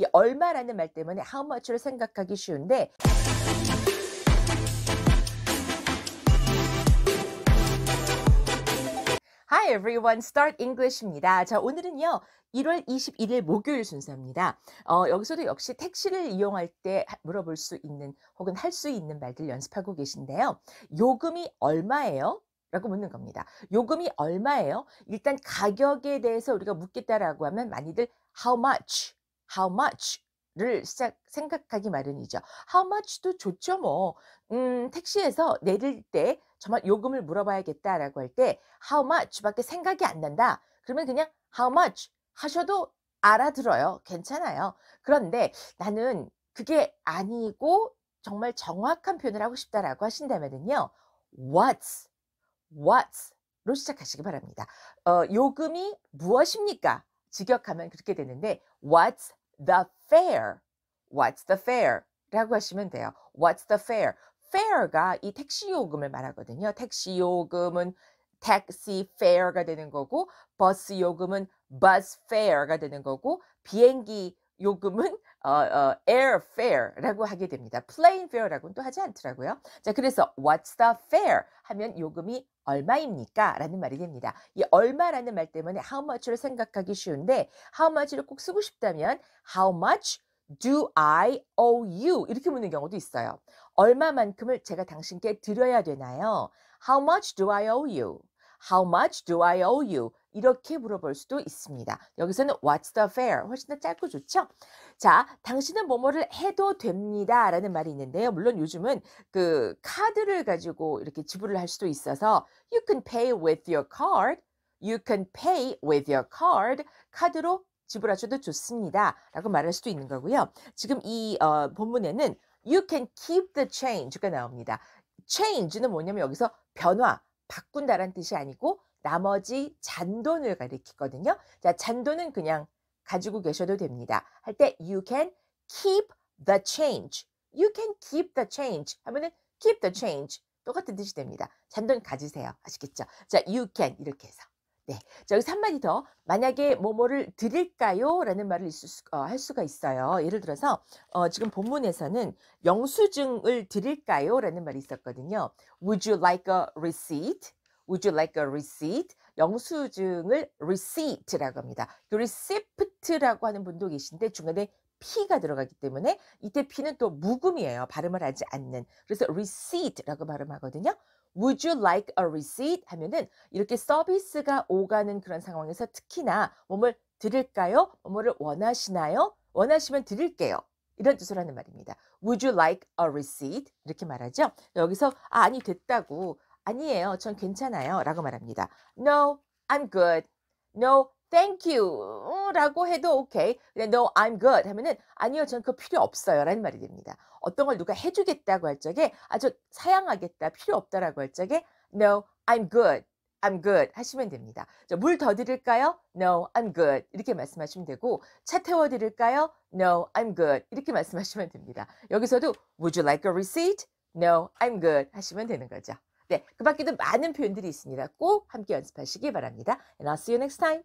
이 얼마라는 말 때문에 how much를 생각하기 쉬운데 Hi everyone, Start English입니다. 자, 오늘은요. 1월 21일 목요일 순서입니다. 어, 여기서도 역시 택시를 이용할 때 물어볼 수 있는 혹은 할 수 있는 말들 연습하고 계신데요. 요금이 얼마예요? 라고 묻는 겁니다. 요금이 얼마예요? 일단 가격에 대해서 우리가 묻겠다라고 하면 많이들 how much how much를 시작 생각하기 마련이죠. how much도 좋죠 뭐. 음, 택시에서 내릴 때 정말 요금을 물어봐야겠다라고 할 때 how much밖에 생각이 안 난다. 그러면 그냥 how much 하셔도 알아들어요. 괜찮아요. 그런데 나는 그게 아니고 정말 정확한 표현을 하고 싶다라고 하신다면요 what's what's 로 시작하시기 바랍니다. 어, 요금이 무엇입니까? 직역하면 그렇게 되는데 what's the f a i r What's the f a i r 라고 하시면 돼요. What's the f a i r f a i r 가이 택시 요금을 말하거든요. 택시 요금은 taxi fare가 되는 거고 버스 요금은 bus fare가 되는 거고 비행기 요금은 어, 어, airfare라고 하게 됩니다. plain fare라고는 또 하지 않더라고요. 자, 그래서 what's the fare 하면 요금이 얼마입니까? 라는 말이 됩니다. 이 얼마라는 말 때문에 how much를 생각하기 쉬운데 how much를 꼭 쓰고 싶다면 how much do I owe you? 이렇게 묻는 경우도 있어요. 얼마만큼을 제가 당신께 드려야 되나요? How much do I owe you? How much do I owe you? 이렇게 물어볼 수도 있습니다. 여기서는 what's the fare? 훨씬 더 짧고 좋죠? 자, 당신은 뭐뭐를 해도 됩니다. 라는 말이 있는데요. 물론 요즘은 그 카드를 가지고 이렇게 지불을 할 수도 있어서 you can pay with your card. you can pay with your card. 카드로 지불하셔도 좋습니다. 라고 말할 수도 있는 거고요. 지금 이 어, 본문에는 you can keep the change가 나옵니다. change는 뭐냐면 여기서 변화, 바꾼다란 뜻이 아니고 나머지 잔돈을 가리키거든요. 자, 잔돈은 그냥 가지고 계셔도 됩니다. 할 때 you can keep the change. You can keep the change 하면은 keep the change 똑같은 뜻이 됩니다. 잔돈 가지세요. 아시겠죠? 자, you can 이렇게 해서 네. 자, 여기서 한마디 더. 만약에 뭐뭐를 드릴까요? 라는 말을 있을 수, 어, 할 수가 있어요. 예를 들어서, 어, 지금 본문에서는 영수증을 드릴까요? 라는 말이 있었거든요. Would you like a receipt? Would you like a receipt? 영수증을 그 receipt라고 합니다. recept라고 하는 분도 계신데 중간에 P가 들어가기 때문에 이때 P는 또 무금이에요. 발음을 하지 않는. 그래서 receipt라고 발음하거든요. Would you like a receipt? 하면은 이렇게 서비스가 오가는 그런 상황에서 특히나 뭐뭘 드릴까요? 뭐를 뭐 원하시나요? 원하시면 드릴게요. 이런 뜻을 하는 말입니다. Would you like a receipt? 이렇게 말하죠. 여기서 아, 아니 됐다고 아니에요. 전 괜찮아요. 라고 말합니다. No, I'm good. No, thank you 라고 해도 오케이. 근데 no, I'm good 하면은 아니요, 저는 그거 필요 없어요 라는 말이 됩니다. 어떤 걸 누가 해주겠다고 할 적에 아주 사양하겠다, 필요 없다라고 할 적에 no, I'm good. I'm good 하시면 됩니다. 물 더 드릴까요? No, I'm good. 이렇게 말씀하시면 되고 차 태워 드릴까요? No, I'm good. 이렇게 말씀하시면 됩니다. 여기서도 Would you like a receipt? No, I'm good 하시면 되는 거죠. 네, 그 밖에도 많은 표현들이 있습니다. 꼭 함께 연습하시기 바랍니다. And I'll see you next time.